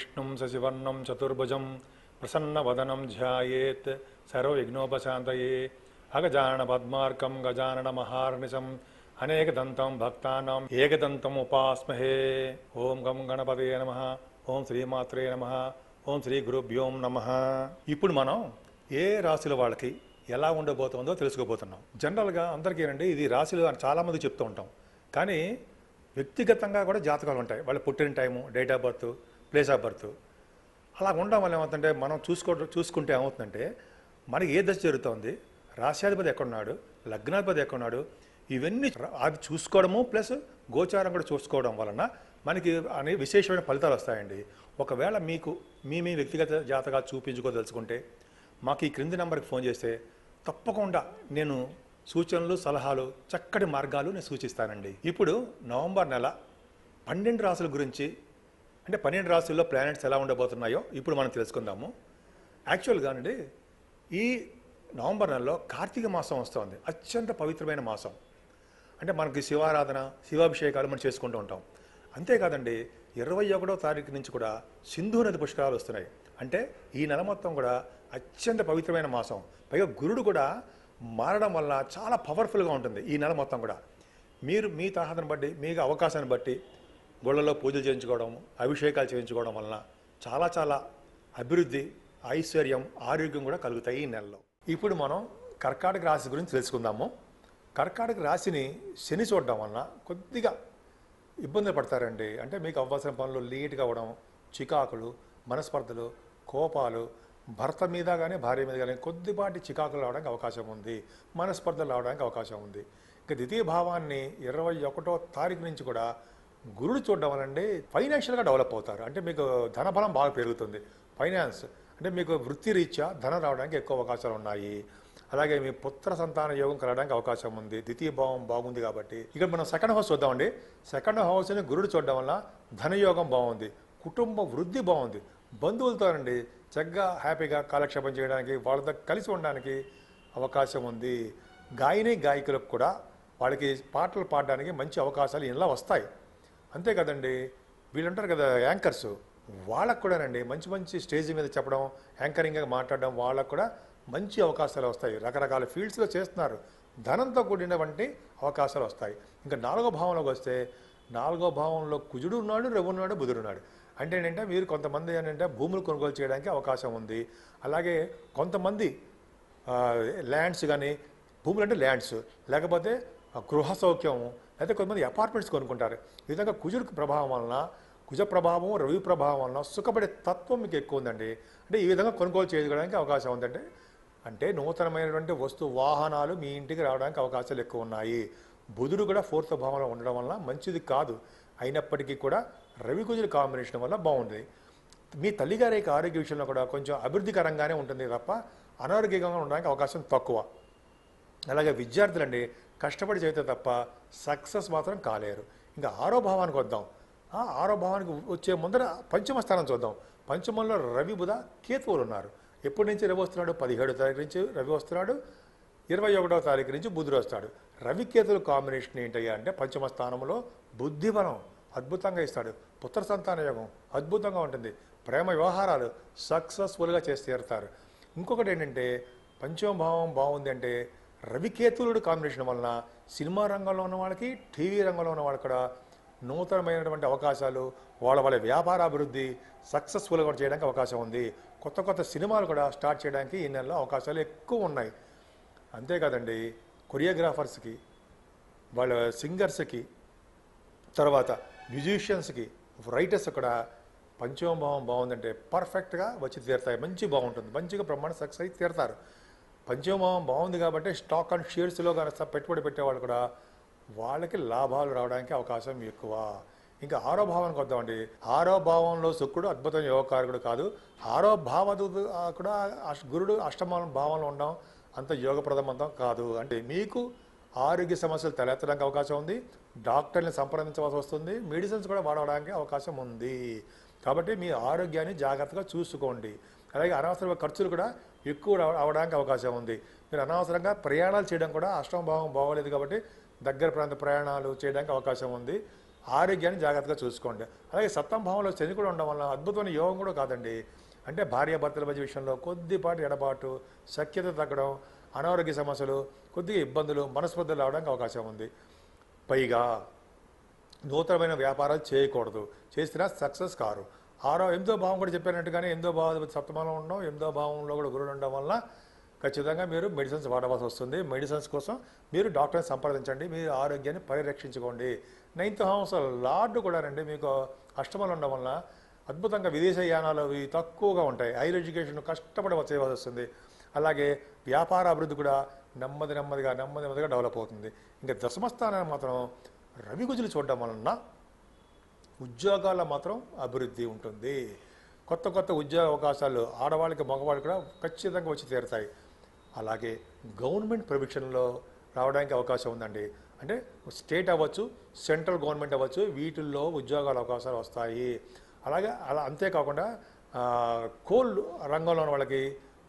విష్ణు సశివర్ణం చతుర్భుజం ప్రసన్నవదనం ధ్యాయేత్ సర్వవిఘ్నోపశాంతయే అగజానన పద్మార్కం గజానన మహార్నిశం అనేకదంతం భక్తానాం ఏకదంతం ఉపాస్మహే ఓం గం గణపతే నమ ఓం శ్రీమాత్రే నమ ఓం శ్రీ గురుభ్యోం నమ ఇప్పుడు మనం ఏ రాశుల వాళ్ళకి ఎలా ఉండబోతుందో తెలుసుకోబోతున్నాం జనరల్గా అందరికీ అండి ఇది రాశులు అని చాలామంది చెప్తూ ఉంటాం కానీ వ్యక్తిగతంగా కూడా జాతకాలు ఉంటాయి వాళ్ళ పుట్టిన time date of birth place of birth అలా ఉండడం వల్ల ఏమవుతుందంటే మనం చూసుకో చూసుకుంటే ఏమవుతుందంటే మనకి ఏ దశ జరుగుతుంది రాశ్యాధిపతి ఎక్కడున్నాడు లగ్నాధిపతి ఎక్కడున్నాడు ఇవన్నీ అవి చూసుకోవడము ప్లస్ గోచారం కూడా చూసుకోవడం వలన మనకి అనే విశేషమైన ఫలితాలు వస్తాయండి ఒకవేళ మీకు మీ మీ వ్యక్తిగత జాతకాలు చూపించుకోదలుచుకుంటే మాకు ఈ క్రింది నెంబర్కి ఫోన్ చేస్తే తప్పకుండా నేను సూచనలు సలహాలు చక్కటి మార్గాలు నేను సూచిస్తానండి ఇప్పుడు నవంబర్ నెల పన్నెండు రాసుల గురించి అంటే పన్నెండు రాశుల్లో ప్లానెట్స్ ఎలా ఉండబోతున్నాయో ఇప్పుడు మనం తెలుసుకుందాము యాక్చువల్గా అండి ఈ నవంబర్ నెలలో కార్తీక మాసం వస్తుంది అత్యంత పవిత్రమైన మాసం అంటే మనకి శివారాధన శివాభిషేకాలు మనం చేసుకుంటూ ఉంటాం అంతేకాదండి ఇరవై ఒకటో తారీఖు నుంచి కూడా సింధు నది పుష్కరాలు వస్తున్నాయి అంటే ఈ నెల మొత్తం కూడా అత్యంత పవిత్రమైన మాసం పైగా గురుడు కూడా మారడం వల్ల చాలా పవర్ఫుల్గా ఉంటుంది ఈ నెల మొత్తం కూడా మీరు మీ తరహాను బట్టి మీకు అవకాశాన్ని బట్టి గుళ్ళలో పూజలు చేయించుకోవడం అభిషేకాలు చేయించుకోవడం వలన చాలా చాలా అభివృద్ధి ఐశ్వర్యం ఆరోగ్యం కూడా కలుగుతాయి ఈ నెలలో ఇప్పుడు మనం కర్కాటక రాశి గురించి తెలుసుకుందాము కర్కాటక రాశిని శని చూడడం వలన కొద్దిగా ఇబ్బంది పడతారండి అంటే మీకు అవ్వాల్సిన పనులు లేట్గా అవ్వడం చికాకులు మనస్పర్ధలు కోపాలు భర్త మీద కానీ భార్య మీద కానీ కొద్దిపాటి చికాకులు రావడానికి అవకాశం ఉంది మనస్పర్ధలు రావడానికి అవకాశం ఉంది ఇక ద్వితీయ భావాన్ని ఇరవై ఒకటో తారీఖు నుంచి కూడా గురుడు చూడడం అండి ఫైనాన్షియల్గా డెవలప్ అవుతారు అంటే మీకు ధనబలం బాగా పెరుగుతుంది ఫైనాన్స్ అంటే మీకు వృత్తి రీత్యా ధనం రావడానికి ఎక్కువ అవకాశాలు ఉన్నాయి అలాగే మీ పుత్ర సంతాన యోగం కలగడానికి అవకాశం ఉంది ద్వితీయ భావం బాగుంది కాబట్టి ఇక్కడ మనం సెకండ్ హౌస్ చూద్దామండి సెకండ్ హౌస్ని గురుడు చూడడం వల్ల ధనయోగం బాగుంది కుటుంబ వృద్ధి బాగుంది బంధువులతోనండి చక్కగా హ్యాపీగా కాలక్షేపం చేయడానికి వాళ్ళతో కలిసి ఉండడానికి అవకాశం ఉంది గాయని గాయకులకు కూడా వాళ్ళకి పాటలు పాడడానికి మంచి అవకాశాలు ఇలా వస్తాయి అంతే కదండి వీళ్ళుంటారు కదా యాంకర్స్ వాళ్ళకు కూడానండి మంచి మంచి స్టేజ్ మీద చెప్పడం యాంకరింగ్గా మాట్లాడడం వాళ్ళకు కూడా మంచి అవకాశాలు వస్తాయి రకరకాల ఫీల్డ్స్లో చేస్తున్నారు ధనంతో కూడినటువంటి అవకాశాలు వస్తాయి ఇంకా నాలుగో భావంలోకి వస్తే నాలుగో భావంలో కుజుడు ఉన్నాడు ఉన్నాడు బుధుడున్నాడు అంటే ఏంటంటే మీరు కొంతమంది ఏంటంటే భూములు కొనుగోలు చేయడానికి అవకాశం ఉంది అలాగే కొంతమంది ల్యాండ్స్ కానీ భూములు అంటే ల్యాండ్స్ లేకపోతే గృహ సౌఖ్యం అయితే కొంతమంది అపార్ట్మెంట్స్ కొనుక్కుంటారు ఈ విధంగా కుజుడికి ప్రభావం వలన కుజ ప్రభావం రవి ప్రభావం వలన సుఖపడే తత్వం మీకు ఎక్కువ ఉందండి అంటే ఈ విధంగా కొనుగోలు చేయడానికి అవకాశం ఉందంటే అంటే నూతనమైనటువంటి వస్తు వాహనాలు మీ ఇంటికి రావడానికి అవకాశాలు ఎక్కువ ఉన్నాయి బుధుడు కూడా ఫోర్త్ భావంలో ఉండడం వల్ల మంచిది కాదు అయినప్పటికీ కూడా రవి కుజుల కాంబినేషన్ వల్ల బాగుంది మీ తల్లిగారి యొక్క ఆరోగ్య విషయంలో కూడా కొంచెం అభివృద్ధికరంగానే ఉంటుంది తప్ప అనారోగ్యంగా ఉండడానికి అవకాశం తక్కువ అలాగే విద్యార్థులండి కష్టపడి చదివితే తప్ప సక్సెస్ మాత్రం కాలేరు ఇంకా ఆరో భావానికి వద్దాం ఆ ఆరో భావానికి వచ్చే ముందర పంచమ స్థానం చూద్దాం పంచమంలో రవి బుధ కేతువులు ఉన్నారు ఎప్పటి నుంచి రవి వస్తున్నాడు పదిహేడో తారీఖు నుంచి రవి వస్తున్నాడు ఇరవై ఒకటో తారీఖు నుంచి బుధుడు వస్తాడు రవి కేతుల కాంబినేషన్ ఏంటయ్యా అంటే పంచమ స్థానంలో బుద్ధిబలం అద్భుతంగా ఇస్తాడు పుత్ర సంతాన యోగం అద్భుతంగా ఉంటుంది ప్రేమ వ్యవహారాలు సక్సెస్ఫుల్గా చేసి తీరుతారు ఇంకొకటి ఏంటంటే పంచమ భావం బాగుంది అంటే రవికేతులుడు కాంబినేషన్ వలన సినిమా రంగంలో ఉన్న వాళ్ళకి టీవీ రంగంలో ఉన్న వాళ్ళకి కూడా నూతనమైనటువంటి అవకాశాలు వాళ్ళ వాళ్ళ వ్యాపార అభివృద్ధి సక్సెస్ఫుల్గా కూడా చేయడానికి అవకాశం ఉంది కొత్త కొత్త సినిమాలు కూడా స్టార్ట్ చేయడానికి ఈ నెలలో అవకాశాలు ఎక్కువ ఉన్నాయి అంతేకాదండి కొరియోగ్రాఫర్స్కి వాళ్ళ సింగర్స్కి తర్వాత మ్యూజిషియన్స్కి రైటర్స్ కూడా పంచమభావం బాగుందంటే పర్ఫెక్ట్గా వచ్చి తీరుతాయి మంచి బాగుంటుంది మంచిగా బ్రహ్మాండ సక్సెస్ అయి తీరుతారు పంచమం బాగుంది కాబట్టి స్టాక్ అండ్ షేర్స్లో కనుక పెట్టుబడి పెట్టేవాళ్ళు కూడా వాళ్ళకి లాభాలు రావడానికి అవకాశం ఎక్కువ ఇంకా ఆరో భావానికి వద్దామండి ఆరో భావంలో శుక్రుడు అద్భుతం యోగకారకుడు కాదు ఆరో భావ కూడా గురుడు అష్టమ భావంలో ఉండడం అంత యోగప్రదమంతం కాదు అంటే మీకు ఆరోగ్య సమస్యలు తలెత్తడానికి అవకాశం ఉంది డాక్టర్ని సంప్రదించవలసి వస్తుంది మెడిసిన్స్ కూడా వాడవడానికి అవకాశం ఉంది కాబట్టి మీ ఆరోగ్యాన్ని జాగ్రత్తగా చూసుకోండి అలాగే అనవసరమైన ఖర్చులు కూడా ఎక్కువ అవడానికి అవకాశం ఉంది మీరు అనవసరంగా ప్రయాణాలు చేయడం కూడా అష్టమభావం బాగోలేదు కాబట్టి దగ్గర ప్రాంత ప్రయాణాలు చేయడానికి అవకాశం ఉంది ఆరోగ్యాన్ని జాగ్రత్తగా చూసుకోండి అలాగే సప్తమ భావంలో శని కూడా ఉండడం వల్ల అద్భుతమైన యోగం కూడా కాదండి అంటే భార్యాభర్తల మధ్య విషయంలో కొద్దిపాటి ఎడబాటు సఖ్యత తగ్గడం అనారోగ్య సమస్యలు కొద్దిగా ఇబ్బందులు మనస్పర్ధలు రావడానికి అవకాశం ఉంది పైగా నూతనమైన వ్యాపారాలు చేయకూడదు చేసినా సక్సెస్ కారు ఆరో ఎనిమిదో భావం కూడా చెప్పినట్టుగానే ఎనిమిదో భావం సప్తమంలో ఉండడం ఎనిమిదో భావంలో కూడా గురుడు ఉండడం వల్ల ఖచ్చితంగా మీరు మెడిసిన్స్ వాడవలసి వస్తుంది మెడిసిన్స్ కోసం మీరు డాక్టర్ని సంప్రదించండి మీ ఆరోగ్యాన్ని పరిరక్షించుకోండి నైన్త్ హౌస్ లార్డ్ కూడా రండి మీకు అష్టమాలు ఉండడం వల్ల అద్భుతంగా విదేశయానాలు అవి తక్కువగా ఉంటాయి హైర్ ఎడ్యుకేషన్ కష్టపడి చేయవలసి వస్తుంది అలాగే వ్యాపార అభివృద్ధి కూడా నెమ్మది నెమ్మదిగా నెమ్మది నెమ్మదిగా డెవలప్ అవుతుంది ఇంకా దశమస్థానాన్ని మాత్రం రవి గుజులు చూడడం వలన ఉద్యోగాల్లో మాత్రం అభివృద్ధి ఉంటుంది కొత్త కొత్త ఉద్యోగ అవకాశాలు ఆడవాళ్ళకి మగవాళ్ళు కూడా ఖచ్చితంగా వచ్చి తీరుతాయి అలాగే గవర్నమెంట్ ప్రొవిక్షన్లో రావడానికి అవకాశం ఉందండి అంటే స్టేట్ అవ్వచ్చు సెంట్రల్ గవర్నమెంట్ అవ్వచ్చు వీటిల్లో ఉద్యోగాల అవకాశాలు వస్తాయి అలాగే అలా అంతేకాకుండా కోల్ రంగంలో ఉన్న వాళ్ళకి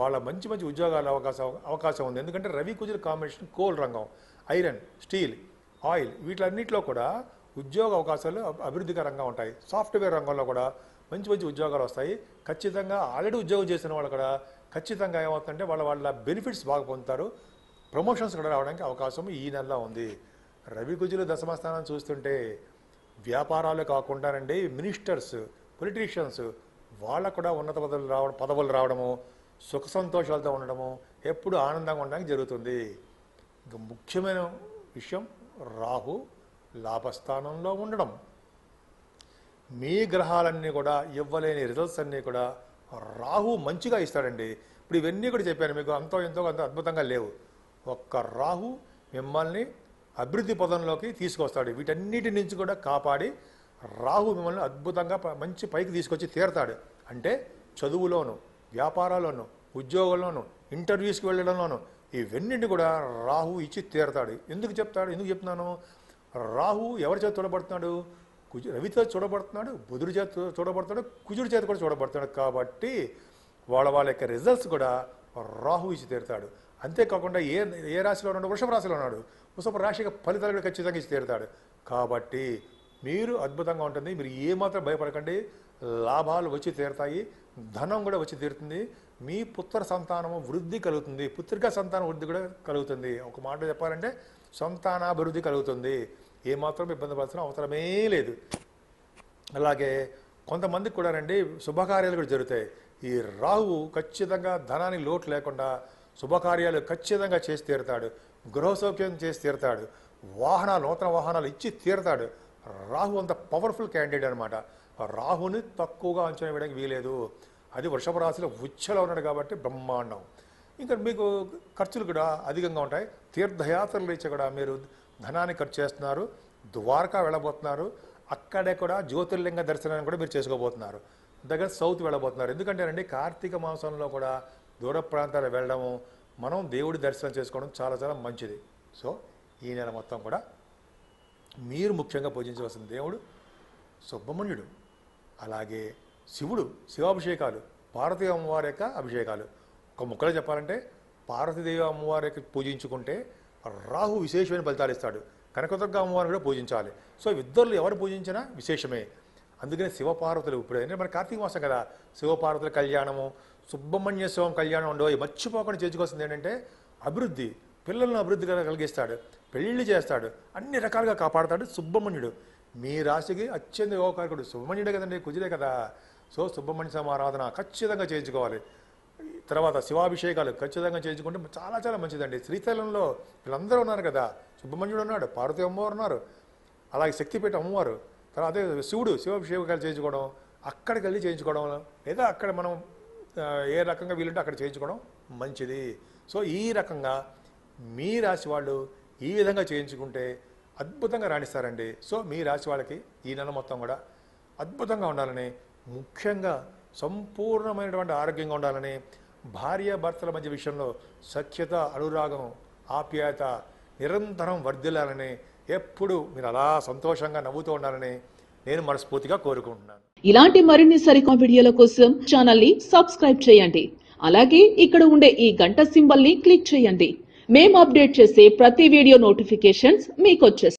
వాళ్ళ మంచి మంచి ఉద్యోగాల అవకాశం అవకాశం ఉంది ఎందుకంటే రవి కుజుల కాంబినేషన్ కోల్ రంగం ఐరన్ స్టీల్ ఆయిల్ వీటిలన్నింటిలో కూడా ఉద్యోగ అవకాశాలు అభివృద్ధికరంగా ఉంటాయి సాఫ్ట్వేర్ రంగంలో కూడా మంచి మంచి ఉద్యోగాలు వస్తాయి ఖచ్చితంగా ఆల్రెడీ ఉద్యోగం చేసిన వాళ్ళు కూడా ఖచ్చితంగా ఏమవుతుందంటే వాళ్ళ వాళ్ళ బెనిఫిట్స్ బాగా పొందుతారు ప్రమోషన్స్ కూడా రావడానికి అవకాశం ఈ నెలలో ఉంది రవి కుజులు దశమస్థానం చూస్తుంటే వ్యాపారాలు కాకుండానండి మినిస్టర్స్ పొలిటీషియన్స్ వాళ్ళకు కూడా ఉన్నత పదవులు రావడం పదవులు రావడము సుఖ సంతోషాలతో ఉండడము ఎప్పుడు ఆనందంగా ఉండడానికి జరుగుతుంది ఇంకా ముఖ్యమైన విషయం రాహు లాభస్థానంలో ఉండడం మీ గ్రహాలన్నీ కూడా ఇవ్వలేని రిజల్ట్స్ అన్నీ కూడా రాహు మంచిగా ఇస్తాడండి ఇప్పుడు ఇవన్నీ కూడా చెప్పాను మీకు అంతో ఎంతో అంత అద్భుతంగా లేవు ఒక్క రాహు మిమ్మల్ని అభివృద్ధి పదంలోకి తీసుకొస్తాడు వీటన్నిటి నుంచి కూడా కాపాడి రాహు మిమ్మల్ని అద్భుతంగా మంచి పైకి తీసుకొచ్చి తీరతాడు అంటే చదువులోను వ్యాపారాల్లోను ఉద్యోగంలోనూ ఇంటర్వ్యూస్కి వెళ్ళడంలోనూ ఇవన్నింటిని కూడా రాహు ఇచ్చి తీరతాడు ఎందుకు చెప్తాడు ఎందుకు చెప్తున్నాను రాహు ఎవరి చేత చూడబడుతున్నాడు కుజు రవితో చూడబడుతున్నాడు బుధుడి చేత చూడబడుతున్నాడు కుజుడి చేత కూడా చూడబడుతున్నాడు కాబట్టి వాళ్ళ వాళ్ళ యొక్క రిజల్ట్స్ కూడా రాహు ఇచ్చి తీరుతాడు అంతేకాకుండా ఏ ఏ రాశిలో ఉన్నాడు వృషభ రాశిలో ఉన్నాడు వృషభ రాశికి ఫలితాలు కూడా ఖచ్చితంగా ఇచ్చి తీరుతాడు కాబట్టి మీరు అద్భుతంగా ఉంటుంది మీరు ఏమాత్రం భయపడకండి లాభాలు వచ్చి తీరుతాయి ధనం కూడా వచ్చి తీరుతుంది మీ పుత్ర సంతానము వృద్ధి కలుగుతుంది పుత్రికా సంతానం వృద్ధి కూడా కలుగుతుంది ఒక మాట చెప్పాలంటే సంతానాభివృద్ధి కలుగుతుంది ఏమాత్రం ఇబ్బంది పడాల్సిన అవసరమే లేదు అలాగే కొంతమందికి కూడా రండి శుభకార్యాలు కూడా జరుగుతాయి ఈ రాహువు ఖచ్చితంగా ధనాన్ని లోటు లేకుండా శుభకార్యాలు ఖచ్చితంగా చేసి తీరుతాడు గృహ సౌఖ్యం చేసి తీరుతాడు వాహనాలు నూతన వాహనాలు ఇచ్చి తీరుతాడు రాహు అంత పవర్ఫుల్ క్యాండిడేట్ అనమాట రాహుని తక్కువగా అంచనా వేయడానికి వీలేదు అది వృషభ రాశిలో ఉచ్చలో ఉన్నాడు కాబట్టి బ్రహ్మాండం ఇంకా మీకు ఖర్చులు కూడా అధికంగా ఉంటాయి తీర్థయాత్రలు ఇచ్చి కూడా మీరు ధనాన్ని ఖర్చు చేస్తున్నారు ద్వారకా వెళ్ళబోతున్నారు అక్కడే కూడా జ్యోతిర్లింగ దర్శనాన్ని కూడా మీరు చేసుకోబోతున్నారు దగ్గర సౌత్ వెళ్ళబోతున్నారు ఎందుకంటేనండి కార్తీక మాసంలో కూడా దూర ప్రాంతాలు వెళ్ళడము మనం దేవుడి దర్శనం చేసుకోవడం చాలా చాలా మంచిది సో ఈ నెల మొత్తం కూడా మీరు ముఖ్యంగా పూజించవలసిన దేవుడు సుబ్రహ్మణ్యుడు అలాగే శివుడు శివాభిషేకాలు పార్వతీ అమ్మవారి యొక్క అభిషేకాలు ఒక ముక్కలో చెప్పాలంటే పార్వతీదేవి అమ్మవారికి పూజించుకుంటే రాహు విశేషమైన ఫలితాలు ఇస్తాడు కనకదుర్గ అమ్మవారిని కూడా పూజించాలి సో ఇద్దరు ఎవరు పూజించినా విశేషమే అందుకనే శివపార్వతులు ఇప్పుడు మన కార్తీక మాసం కదా శివపార్వతుల కళ్యాణము సుబ్రహ్మణ్య శివం కళ్యాణం ఉండవు మర్చిపోకుండా చేర్చుకోవాల్సింది ఏంటంటే అభివృద్ధి పిల్లలను అభివృద్ధి కలిగిస్తాడు పెళ్లిళ్ళు చేస్తాడు అన్ని రకాలుగా కాపాడుతాడు సుబ్రహ్మణ్యుడు మీ రాశికి అత్యంత యోగకారకుడు సుబ్రహ్మణ్యుడే కదండి కుజుడే కదా సో సుబ్రహ్మణ్య ఆరాధన ఖచ్చితంగా చేయించుకోవాలి తర్వాత శివాభిషేకాలు ఖచ్చితంగా చేసుకుంటే చాలా చాలా మంచిదండి శ్రీశైలంలో వీళ్ళందరూ ఉన్నారు కదా సుబ్రహ్మణ్యుడు ఉన్నాడు పార్వతి అమ్మవారు ఉన్నారు అలాగే శక్తిపేట అమ్మవారు తర్వాత అదే శివుడు శివాభిషేకాలు చేయించుకోవడం అక్కడికి వెళ్ళి చేయించుకోవడం లేదా అక్కడ మనం ఏ రకంగా వీలుంటే అక్కడ చేయించుకోవడం మంచిది సో ఈ రకంగా మీ రాశి వాళ్ళు ఈ విధంగా చేయించుకుంటే అద్భుతంగా రాణిస్తారండి సో మీ రాశి వాళ్ళకి ఈ నెల మొత్తం కూడా అద్భుతంగా ఉండాలని ముఖ్యంగా సంపూర్ణమైనటువంటి ఆరోగ్యంగా ఉండాలని భార్య భర్తల మధ్య విషయంలో సఖ్యత అనురాగం ఆప్యాయత నిరంతరం వర్ధిల్లాలని ఎప్పుడు మీరు అలా సంతోషంగా నవ్వుతూ ఉండాలని నేను మనస్ఫూర్తిగా కోరుకుంటున్నాను ఇలాంటి మరిన్ని సరికొత్త వీడియోల కోసం ఛానల్ ని సబ్స్క్రైబ్ చేయండి అలాగే ఇక్కడ ఉండే ఈ గంట సింబల్ ని క్లిక్ చేయండి మేము అప్డేట్ చేసే ప్రతి వీడియో నోటిఫికేషన్స్ మీకు